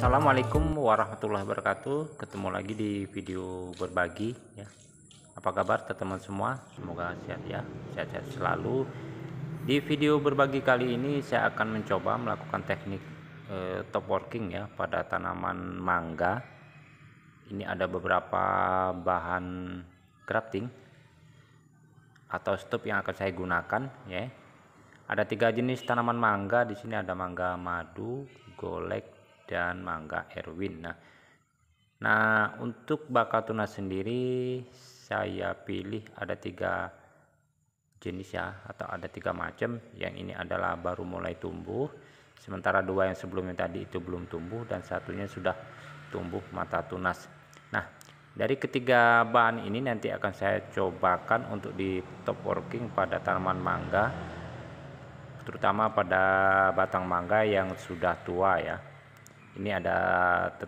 Assalamualaikum warahmatullahi wabarakatuh. Ketemu lagi di video berbagi ya. Apa kabar teman-teman semua? Semoga sehat ya, sehat-sehat selalu. Di video berbagi kali ini saya akan mencoba melakukan teknik eh, top working ya pada tanaman mangga. Ini ada beberapa bahan crafting atau stop yang akan saya gunakan ya. Ada tiga jenis tanaman mangga di sini ada mangga madu, golek dan mangga Erwin. Nah, nah untuk tunas sendiri saya pilih ada tiga jenis ya atau ada tiga macam. Yang ini adalah baru mulai tumbuh, sementara dua yang sebelumnya tadi itu belum tumbuh dan satunya sudah tumbuh mata tunas. Nah, dari ketiga bahan ini nanti akan saya cobakan untuk di top working pada tanaman mangga, terutama pada batang mangga yang sudah tua ya ini ada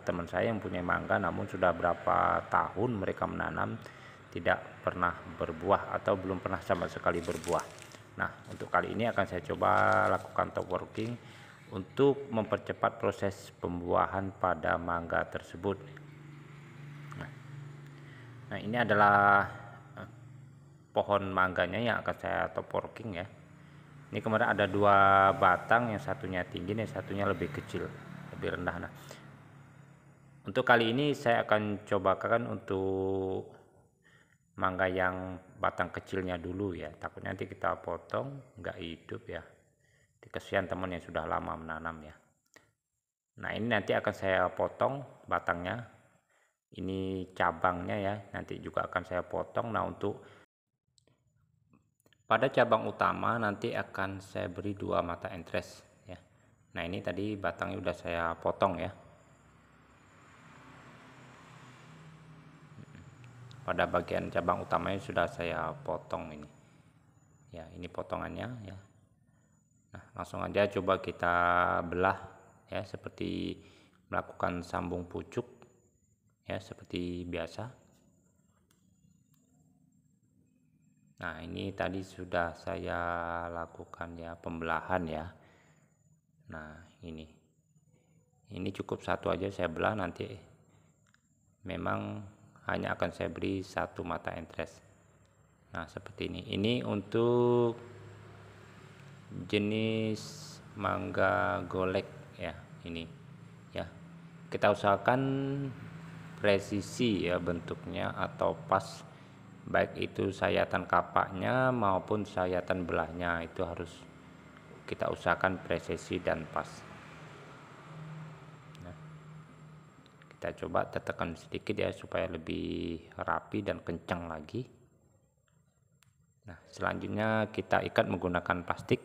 teman saya yang punya mangga namun sudah berapa tahun mereka menanam tidak pernah berbuah atau belum pernah sama sekali berbuah nah untuk kali ini akan saya coba lakukan top working untuk mempercepat proses pembuahan pada mangga tersebut nah, nah ini adalah eh, pohon mangganya yang akan saya top working ya ini kemarin ada dua batang yang satunya tinggi dan satunya lebih kecil lebih rendah nah untuk kali ini saya akan coba cobakan untuk mangga yang batang kecilnya dulu ya Takutnya nanti kita potong nggak hidup ya kesian teman yang sudah lama menanam ya nah ini nanti akan saya potong batangnya ini cabangnya ya nanti juga akan saya potong nah untuk pada cabang utama nanti akan saya beri dua mata entres Nah ini tadi batangnya udah saya potong ya. Pada bagian cabang utamanya sudah saya potong ini. Ya ini potongannya ya. Nah langsung aja coba kita belah ya seperti melakukan sambung pucuk ya seperti biasa. Nah ini tadi sudah saya lakukan ya pembelahan ya nah ini ini cukup satu aja saya belah nanti memang hanya akan saya beri satu mata entres nah seperti ini ini untuk jenis mangga golek ya ini ya kita usahakan presisi ya bentuknya atau pas baik itu sayatan kapaknya maupun sayatan belahnya itu harus kita usahakan presisi dan pas nah, kita coba tekan sedikit ya supaya lebih rapi dan kencang lagi nah selanjutnya kita ikat menggunakan plastik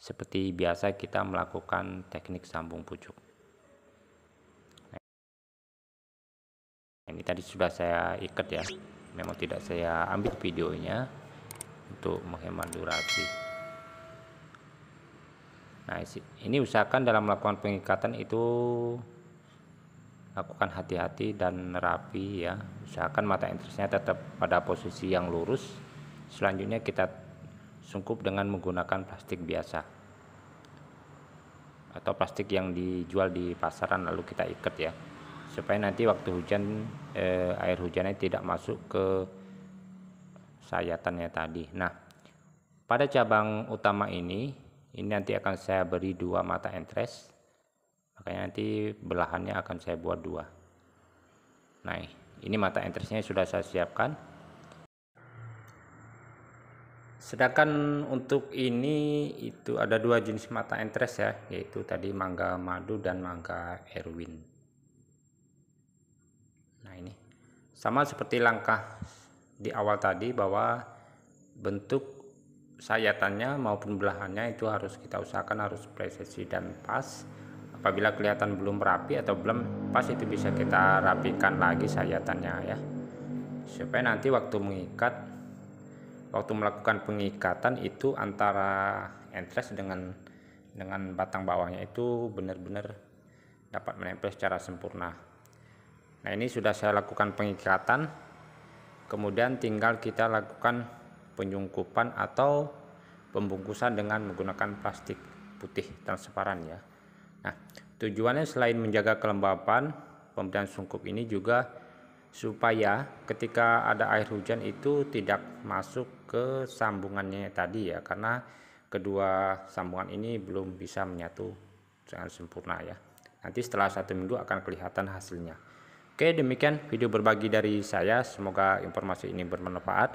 seperti biasa kita melakukan teknik sambung pucuk nah, ini tadi sudah saya ikat ya memang tidak saya ambil videonya untuk menghemat durasi Nah, ini usahakan dalam melakukan pengikatan itu lakukan hati-hati dan rapi ya. Usahakan mata interestnya tetap pada posisi yang lurus. Selanjutnya kita sungkup dengan menggunakan plastik biasa atau plastik yang dijual di pasaran lalu kita ikat ya supaya nanti waktu hujan eh, air hujannya tidak masuk ke sayatannya tadi. Nah, pada cabang utama ini ini nanti akan saya beri dua mata entres makanya nanti belahannya akan saya buat dua nah ini mata entresnya sudah saya siapkan sedangkan untuk ini itu ada dua jenis mata entres ya yaitu tadi mangga madu dan mangga erwin nah ini sama seperti langkah di awal tadi bahwa bentuk sayatannya maupun belahannya itu harus kita usahakan harus presisi dan pas apabila kelihatan belum rapi atau belum pas itu bisa kita rapikan lagi sayatannya ya supaya nanti waktu mengikat waktu melakukan pengikatan itu antara entres dengan dengan batang bawahnya itu benar-benar dapat menempel secara sempurna nah ini sudah saya lakukan pengikatan kemudian tinggal kita lakukan penyungkupan atau pembungkusan dengan menggunakan plastik putih transparan ya. Nah, tujuannya selain menjaga kelembapan, pemberian sungkup ini juga supaya ketika ada air hujan itu tidak masuk ke sambungannya tadi ya karena kedua sambungan ini belum bisa menyatu dengan sempurna ya nanti setelah satu minggu akan kelihatan hasilnya oke demikian video berbagi dari saya semoga informasi ini bermanfaat